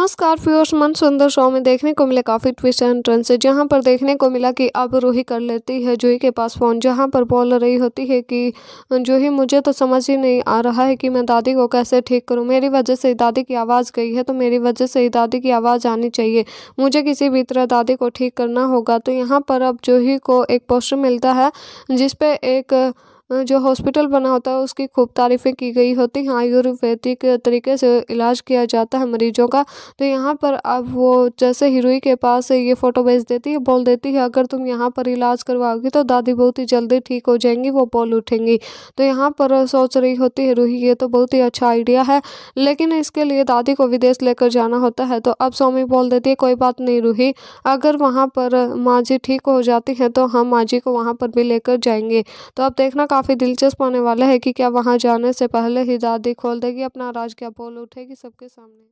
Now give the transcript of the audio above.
नमस्कार फ्यूर्स मन सुंदर शो में देखने को मिले काफ़ी ट्विस्ट एंड टर्न जहां पर देखने को मिला कि अब रूही कर लेती है जूही के पास फ़ोन जहां पर बोल रही होती है कि जूही मुझे तो समझ ही नहीं आ रहा है कि मैं दादी को कैसे ठीक करूं मेरी वजह से दादी की आवाज़ गई है तो मेरी वजह से दादी की आवाज़ आनी चाहिए मुझे किसी भी तरह दादी को ठीक करना होगा तो यहाँ पर अब जूही को एक पोस्टर मिलता है जिसपे एक जो हॉस्पिटल बना होता है उसकी खूब तारीफ़ें की गई होती हैं आयुर्वेदिक तरीके से इलाज किया जाता है मरीजों का तो यहाँ पर अब वो जैसे हीरोई के पास ये फ़ोटो भेज देती है बोल देती है अगर तुम यहाँ पर इलाज करवाओगे तो दादी बहुत ही जल्दी ठीक हो जाएंगी वो बोल उठेंगी तो यहाँ पर सोच रही होती है रूही ये तो बहुत ही अच्छा आइडिया है लेकिन इसके लिए दादी को विदेश लेकर जाना होता है तो अब स्वामी बोल देती है कोई बात नहीं रूही अगर वहाँ पर माँ जी ठीक हो जाती हैं तो हम माँ जी को वहाँ पर भी लेकर जाएंगे तो अब देखना काफ़ी दिलचस्प होने वाला है कि क्या वहां जाने से पहले ही दादी खोल देगी अपना राज क्या बोल उठेगी सबके सामने